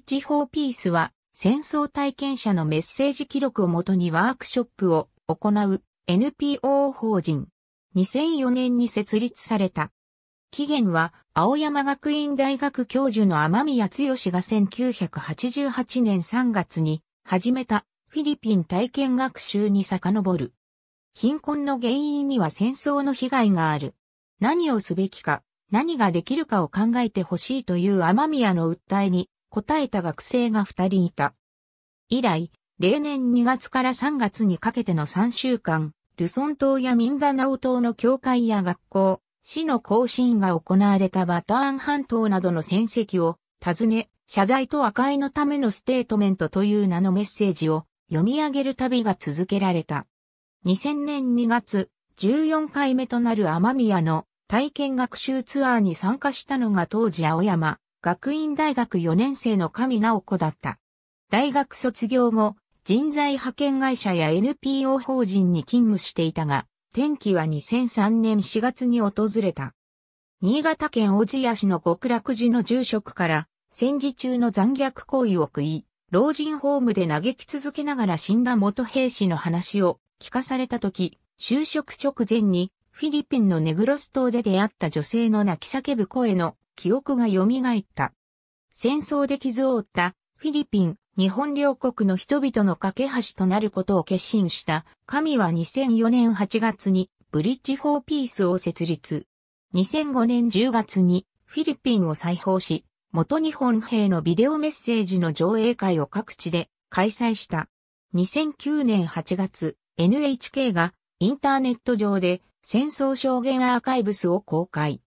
地方ピースは戦争体験者のメッセージ記録をもとにワークショップを行う NPO 法人。2004年に設立された。期限は青山学院大学教授の天宮剛が1988年3月に始めたフィリピン体験学習に遡る。貧困の原因には戦争の被害がある。何をすべきか、何ができるかを考えてほしいという天宮の訴えに答えた学生が2人いた。以来、例年2月から3月にかけての3週間、ルソン島やミンダナオ島の教会や学校、市の更新が行われたバターン半島などの戦績を尋ね、謝罪と和解のためのステートメントという名のメッセージを読み上げる旅が続けられた。2000年2月、14回目となる天宮の体験学習ツアーに参加したのが当時青山学院大学4年生の上直子だった。大学卒業後、人材派遣会社や NPO 法人に勤務していたが、天気は2003年4月に訪れた。新潟県小千谷市の極楽寺の住職から戦時中の残虐行為を食い、老人ホームで嘆き続けながら死んだ元兵士の話を聞かされた時、就職直前にフィリピンのネグロス島で出会った女性の泣き叫ぶ声の記憶が蘇った。戦争で傷を負ったフィリピン、日本両国の人々の架け橋となることを決心した。神は2004年8月にブリッジ・フォー・ピースを設立。2005年10月にフィリピンを再訪し、元日本兵のビデオメッセージの上映会を各地で開催した。2009年8月、NHK がインターネット上で戦争証言アーカイブスを公開。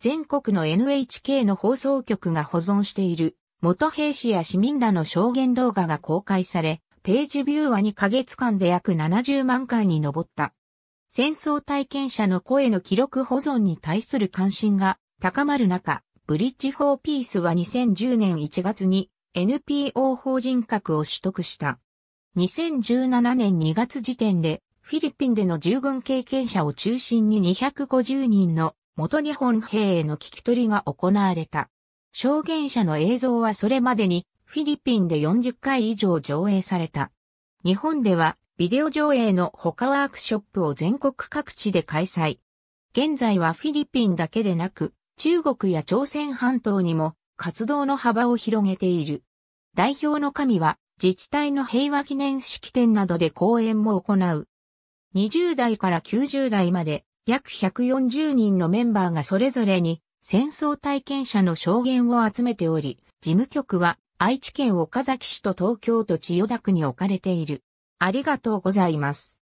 全国の NHK の放送局が保存している元兵士や市民らの証言動画が公開され、ページビューは2ヶ月間で約70万回に上った。戦争体験者の声の記録保存に対する関心が高まる中、ブリッジ・フォー・ピースは2010年1月に NPO 法人格を取得した。2017年2月時点でフィリピンでの従軍経験者を中心に250人の元日本兵への聞き取りが行われた。証言者の映像はそれまでにフィリピンで40回以上上映された。日本ではビデオ上映の他ワークショップを全国各地で開催。現在はフィリピンだけでなく、中国や朝鮮半島にも活動の幅を広げている。代表の神は自治体の平和記念式典などで講演も行う。20代から90代まで約140人のメンバーがそれぞれに戦争体験者の証言を集めており、事務局は愛知県岡崎市と東京都千代田区に置かれている。ありがとうございます。